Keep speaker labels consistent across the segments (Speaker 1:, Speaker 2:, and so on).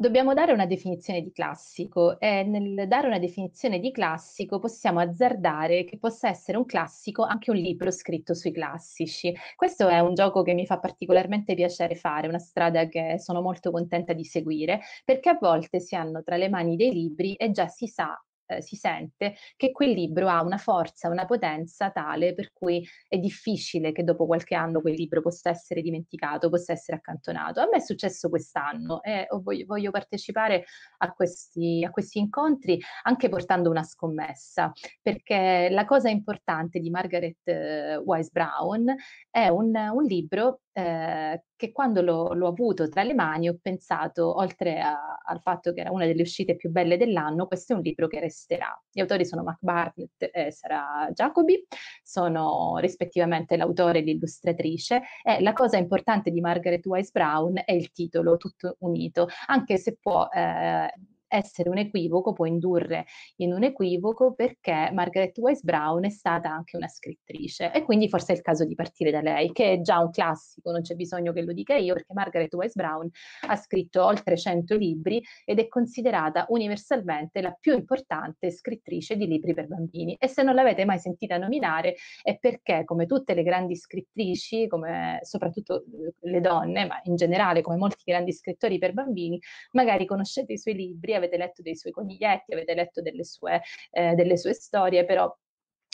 Speaker 1: Dobbiamo dare una definizione di classico e nel dare una definizione di classico possiamo azzardare che possa essere un classico anche un libro scritto sui classici. Questo è un gioco che mi fa particolarmente piacere fare, una strada che sono molto contenta di seguire, perché a volte si hanno tra le mani dei libri e già si sa eh, si sente che quel libro ha una forza, una potenza tale per cui è difficile che dopo qualche anno quel libro possa essere dimenticato, possa essere accantonato. A me è successo quest'anno e voglio, voglio partecipare a questi, a questi incontri anche portando una scommessa, perché la cosa importante di Margaret eh, Wise Brown è un, un libro eh, che quando l'ho, l'ho, avuto tra le mani ho pensato, oltre a, al fatto che era una delle uscite più belle dell'anno, questo è un libro che resterà. Gli autori sono Mac Bartlett e Sara Jacobi, sono rispettivamente l'autore e l'illustratrice e la cosa importante di Margaret Wise Brown è il titolo tutto unito, anche se può eh, essere un equivoco, può indurre in un equivoco perché Margaret Wise Brown è stata anche una scrittrice e quindi forse è il caso di partire da lei, che è già un classico, non c'è bisogno che lo dica io perché Margaret Wise Brown ha scritto oltre 100 libri ed è considerata universalmente la più importante scrittrice di libri per bambini e se non l'avete mai sentita nominare è perché come tutte le grandi scrittrici, come soprattutto eh, le donne, ma in generale come molti grandi scrittori per bambini, magari conoscete i suoi libri avete letto dei suoi coniglietti, avete letto delle sue, eh, delle sue storie, però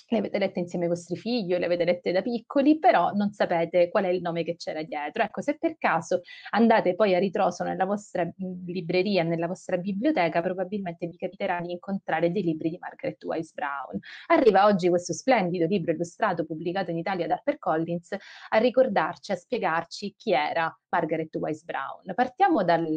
Speaker 1: le avete lette insieme ai vostri figli le avete lette da piccoli, però non sapete qual è il nome che c'era dietro. Ecco, se per caso andate poi a ritroso nella vostra mm, libreria, nella vostra biblioteca, probabilmente vi capiterà di incontrare dei libri di Margaret Wise Brown. Arriva oggi questo splendido libro illustrato pubblicato in Italia da HarperCollins a ricordarci, a spiegarci chi era Margaret Wise Brown. Partiamo dal,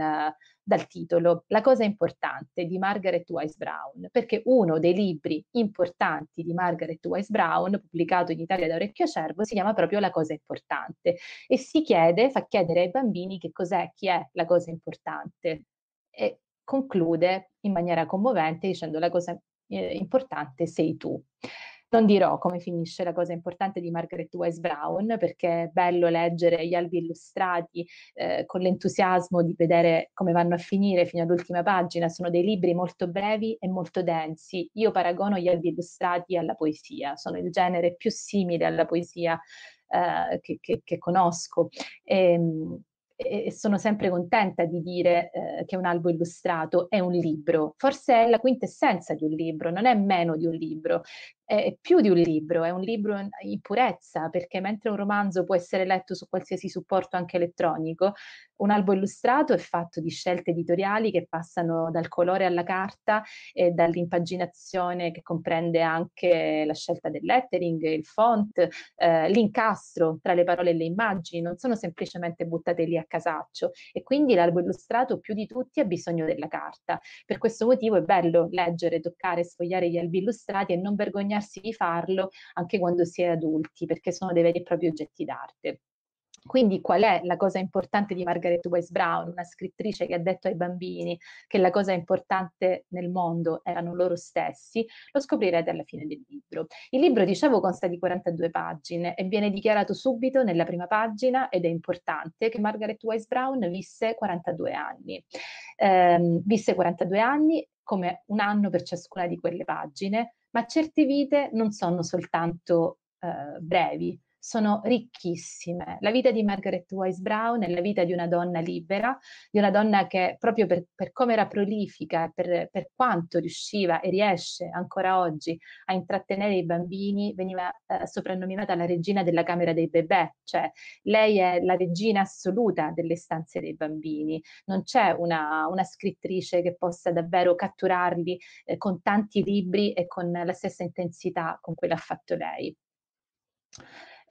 Speaker 1: dal titolo, La cosa importante di Margaret Wise Brown, perché uno dei libri importanti di Margaret Wise Brown, pubblicato in Italia da Orecchio Cervo, si chiama proprio La cosa importante e si chiede, fa chiedere ai bambini che cos'è, chi è la cosa importante. E conclude in maniera commovente dicendo la cosa eh, importante sei tu. Non dirò come finisce la cosa importante di Margaret Wise Brown, perché è bello leggere gli albi illustrati eh, con l'entusiasmo di vedere come vanno a finire fino all'ultima pagina. Sono dei libri molto brevi e molto densi. Io paragono gli albi illustrati alla poesia, sono il genere più simile alla poesia eh, che, che, che, conosco. Ehm, e, e sono sempre contenta di dire eh, che un albo illustrato è un libro, forse è la quintessenza di un libro, non è meno di un libro, è più di un libro, è un libro in purezza, perché mentre un romanzo può essere letto su qualsiasi supporto anche elettronico, un albo illustrato è fatto di scelte editoriali che passano dal colore alla carta e dall'impaginazione che comprende anche la scelta del lettering, il font, eh, l'incastro tra le parole e le immagini, non sono semplicemente buttate lì a casaccio e quindi l'albo illustrato più di tutti ha bisogno della carta. Per questo motivo è bello leggere, toccare, sfogliare gli albi illustrati e non vergognarsi vergognersi di farlo anche quando si è adulti, perché sono dei veri e propri oggetti d'arte. Quindi qual è la cosa importante di Margaret Wise Brown, una scrittrice che ha detto ai bambini che la cosa importante nel mondo erano loro stessi? Lo scoprirete alla fine del libro. Il libro, dicevo, consta di 42 pagine e viene dichiarato subito nella prima pagina ed è importante che Margaret Wise Brown visse 42 anni. Eh, visse 42 anni come un anno per ciascuna di quelle pagine, ma certe vite non sono soltanto eh, brevi, sono ricchissime. La vita di Margaret Wise Brown è la vita di una donna libera, di una donna che proprio per, per come era prolifica, per, per, quanto riusciva e riesce ancora oggi a intrattenere i bambini, veniva eh, soprannominata la regina della camera dei bebè, cioè lei è la regina assoluta delle stanze dei bambini. Non c'è una, una scrittrice che possa davvero catturarli eh, con tanti libri e con la stessa intensità con cui l'ha fatto lei.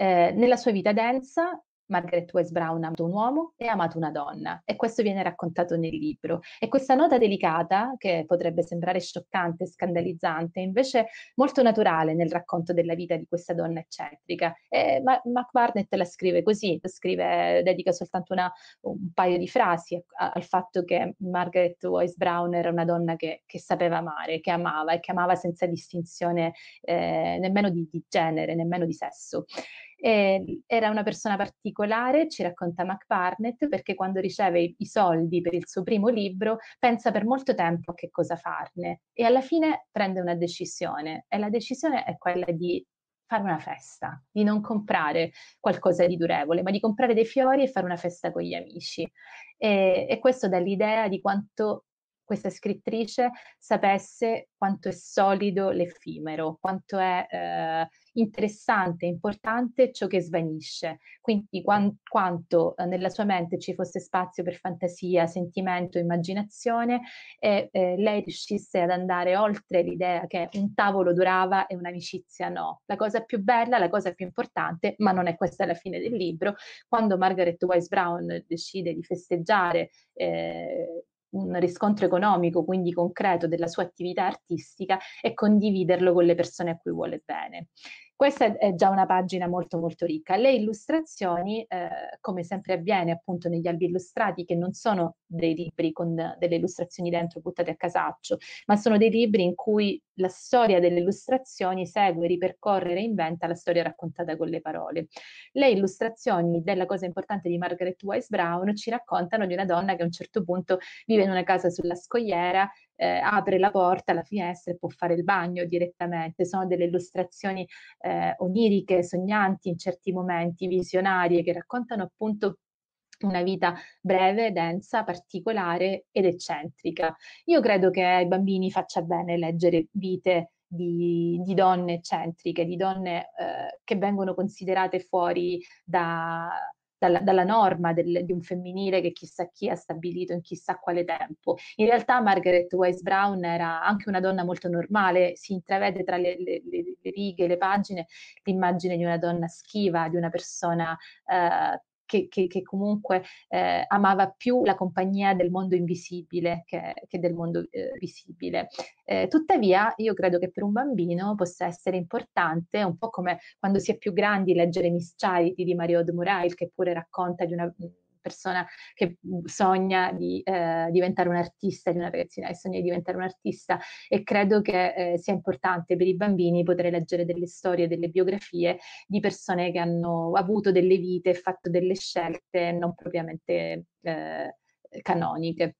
Speaker 1: Eh, nella sua vita densa, Margaret Wise Brown ha amato un uomo e ha amato una donna e questo viene raccontato nel libro. E questa nota delicata, che potrebbe sembrare scioccante, scandalizzante, invece molto naturale nel racconto della vita di questa donna eccentrica. E Mac Barnett la scrive così, scrive, dedica soltanto una, un paio di frasi al fatto che Margaret Wise Brown era una donna che, che, sapeva amare, che amava e che amava senza distinzione eh, nemmeno di, di genere, nemmeno di sesso. Eh, era una persona particolare, ci racconta Mac Barnett, perché quando riceve i, soldi per il suo primo libro pensa per molto tempo a che cosa farne e alla fine prende una decisione e la decisione è quella di fare una festa, di non comprare qualcosa di durevole, ma di comprare dei fiori e fare una festa con gli amici. E, e questo dà l'idea di quanto questa scrittrice sapesse quanto è solido l'effimero, quanto è eh, interessante, importante ciò che svanisce, quindi quan- quanto eh, nella sua mente ci fosse spazio per fantasia, sentimento, immaginazione e eh, lei riuscisse ad andare oltre l'idea che un tavolo durava e un'amicizia no. La cosa più bella, la cosa più importante, ma non è questa la fine del libro, quando Margaret Wise Brown decide di festeggiare eh, un riscontro economico, quindi concreto, della sua attività artistica e condividerlo con le persone a cui vuole bene. Questa è, già una pagina molto molto ricca. Le illustrazioni, eh, come sempre avviene appunto negli albi illustrati, che non sono dei libri con delle illustrazioni dentro buttate a casaccio, ma sono dei libri in cui la storia delle illustrazioni segue, ripercorre, e inventa la storia raccontata con le parole. Le illustrazioni della cosa importante di Margaret Wise Brown ci raccontano di una donna che a un certo punto vive in una casa sulla scogliera, eh, apre la porta, la finestra e può fare il bagno direttamente. Sono delle illustrazioni eh, oniriche, sognanti in certi momenti, visionarie, che raccontano appunto una vita breve, densa, particolare ed eccentrica. Io credo che ai bambini faccia bene leggere vite di, di, donne eccentriche, di donne eh, che vengono considerate fuori da, dalla, dalla norma del, di un femminile che chissà chi ha stabilito in chissà quale tempo. In realtà Margaret Wise Brown era anche una donna molto normale, si intravede tra le, le, le righe, le pagine, l'immagine di una donna schiva, di una persona eh, che, che, che comunque eh, amava più la compagnia del mondo invisibile che, che del mondo eh, visibile. Eh, tuttavia, io credo che per un bambino possa essere importante, un po' come quando si è più grandi, leggere Miss Charity di Mario de Morail, che pure racconta di una persona che sogna di eh, diventare un artista, di una ragazzina che sogna di diventare un artista e credo che eh, sia importante per i bambini poter leggere delle storie, delle biografie di persone che hanno avuto delle vite, fatto delle scelte non propriamente eh, canoniche.